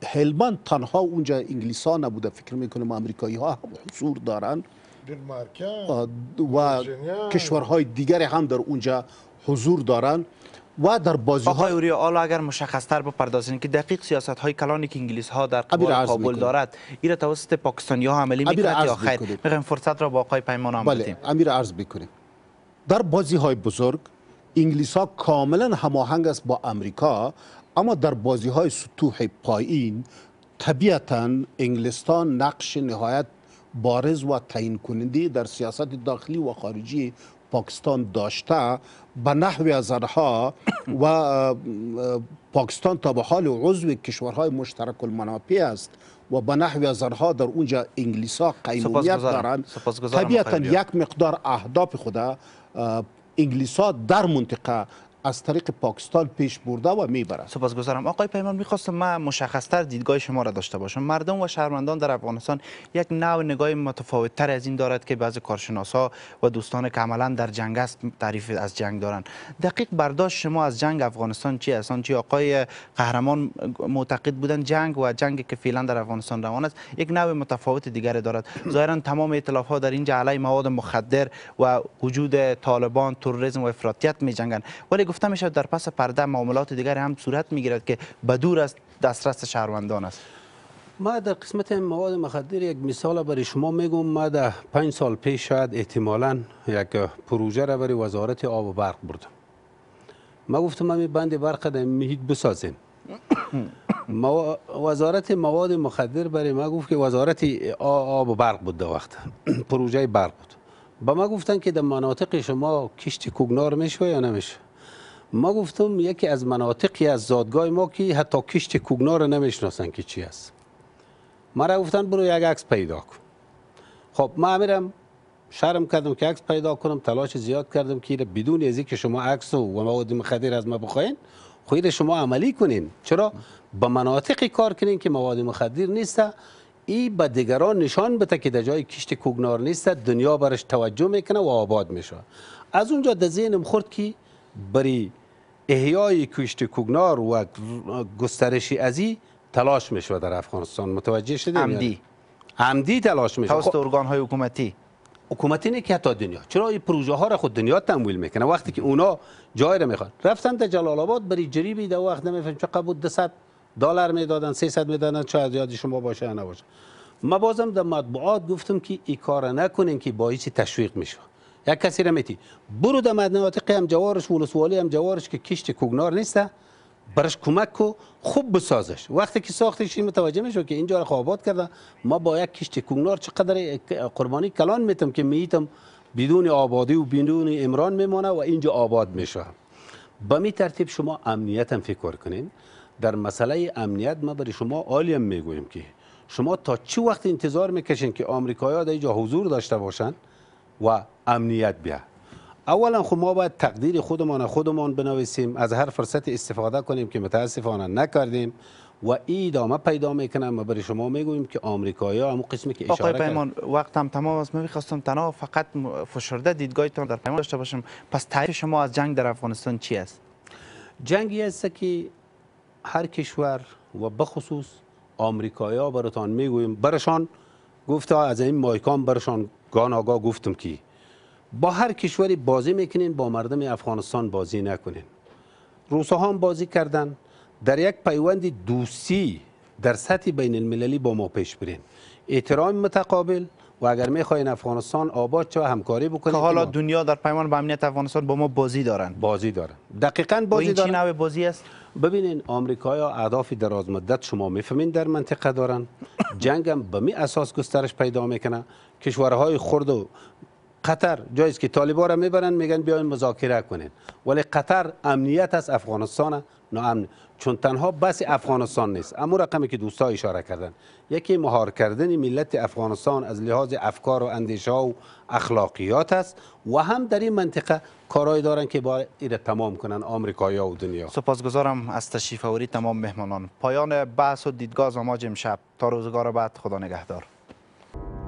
هلمان تنها اونجا انگلیس ها نبوده فکر میکنم امریکایی ها حضور دارن و کشورهای دیگر هم در اونجا حضور دارن و در بازی های اوری اگر مشخص تر بپردازین که دقیق سیاست های کلانی که انگلیس ها در قبال کابل دارد این توسط پاکستانی ها عملی میکنند یا خیر فرصت را با آقای پیمان هم بله امیر عرض بکنیم در بازی های بزرگ انگلیس ها کاملا هماهنگ است با امریکا اما در بازی های سطوح پایین طبیعتا انگلستان نقش نهایت بارز و تعیین کننده در سیاست داخلی و خارجی پاکستان داشته به نحو ازرها و پاکستان تا به حال عضو کشورهای مشترک المنافع است و به نحو ازرها در اونجا ها قیمومیت دارند طبیعتا یک مقدار اهداف خود ها در منطقه از طریق پاکستان پیش برده و میبرد سپاسگزارم آقای پیمان میخواستم من تر دیدگاه شما را داشته باشم مردم و شهروندان در افغانستان یک نوع نگاه متفاوت تر از این دارد که بعضی کارشناس و دوستان که عملا در جنگ است تعریف از جنگ دارند دقیق برداشت شما از جنگ افغانستان چی است چی آقای قهرمان معتقد بودن جنگ و جنگ که فعلا در افغانستان روان است یک نوع متفاوت دیگری دارد ظاهرا تمام ائتلاف ها در اینجا علی مواد مخدر و وجود طالبان تروریسم و افراطیت می ولی گفته می شود در پس پرده معاملات دیگر هم صورت می گیرد که بدور از دسترس شهروندان است ما در قسمت مواد مخدر یک مثال برای شما میگم ما در پنج سال پیش شاید احتمالا یک پروژه را برای وزارت آب و برق بردم ما گفتم ما بند برق در میهید بسازیم وزارت مواد مخدر برای ما گفت که وزارت آب و برق بود در وقت پروژه برق بود به ما گفتن که در مناطق شما کشت کوگنار میشه یا نمیشه ما گفتم یکی از مناطقی از زادگاه ما که حتی کشت کوگنا رو نمیشناسن که چی است را گفتن برو یک عکس پیدا کن خب ما میرم شرم کردم که عکس پیدا کنم تلاش زیاد کردم که بدون از که شما عکس و مواد مخدر از ما بخواین خیر شما عملی کنین چرا به مناطقی کار کنین که مواد مخدر نیست ای به دیگران نشان بده که در جای کشت کوگنار نیست دنیا برش توجه میکنه و آباد میشه از اونجا دزینم خورد که بری احیای کشت کوگنار و گسترش ازی تلاش میشه در افغانستان متوجه شدید؟ عمدی عمدی تلاش میشه توسط ارگان خب. های حکومتی حکومتی نه که تا دنیا چرا این پروژه ها را خود دنیا تمویل میکنه وقتی که اونا جای را میخوان رفتن تا جلال آباد بری جریبی در وقت نمیفهم چقدر بود 200 دلار میدادن 300 میدادن از یاد شما باشه نباشه ما بازم در مطبوعات گفتم که این کار نکنین که باعث تشویق میشه یک کسی را میتی برو در مناطق هم جوارش ولسوالی هم جوارش که کشت کوگنار نیسته برش کمک کو خوب بسازش وقتی که ساختش متوجه میشو که اینجا را خوابات کرده ما با یک کشت کوگنار چقدر قربانی کلان میتم که میتم بدون آبادی و بدون امران میمانه و اینجا آباد میشه به می ترتیب شما امنیت هم فکر کنین در مسئله امنیت ما برای شما عالی میگویم که شما تا چه وقت انتظار میکشین که آمریکایی‌ها در اینجا حضور داشته باشن و امنیت بیا اولا خو خب ما باید تقدیر خودمان خودمان بنویسیم از هر فرصت استفاده کنیم که متاسفانه نکردیم و ای ادامه پیدا میکنم و برای شما میگویم که آمریکایی ها همون قسمی که اشاره آقای پیمان وقت هم تمام است من میخواستم تنها فقط فشرده دیدگاهتان در پیمان داشته باشم پس تعریف شما از جنگ در افغانستان چی است جنگی است که هر کشور و بخصوص آمریکایی ها براتان میگوییم برشان گفته از این مایکان برشان گان آگاه گفتم که با هر کشوری بازی میکنین با مردم افغانستان بازی نکنین روسها هم بازی کردن در یک پیوند دوستی در سطح بین المللی با ما پیش برین احترام متقابل و اگر میخواین افغانستان آباد چه همکاری بکنید که حالا دنیا در پیمان به امنیت افغانستان با ما بازی دارن بازی دارن دقیقا بازی این چه نوع بازی است ببینین آمریکایا اهداف دراز مدت شما میفهمین در منطقه دارن جنگم به می اساس گسترش پیدا میکنه کشورهای خرد و قطر جایی که طالبان را میبرن میگن بیاین مذاکره کنین ولی قطر امنیت از افغانستان امن. چون تنها بس افغانستان نیست اما رقمی که دوستا اشاره کردن یکی مهار کردن ملت افغانستان از لحاظ افکار و اندیشه و اخلاقیات است و هم در این منطقه کارای دارن که با ایره تمام کنن آمریکایی‌ها و دنیا سپاسگزارم از تشریف آوری تمام مهمانان پایان بحث و دیدگاه ما ما شب تا روزگار بعد خدا نگهدار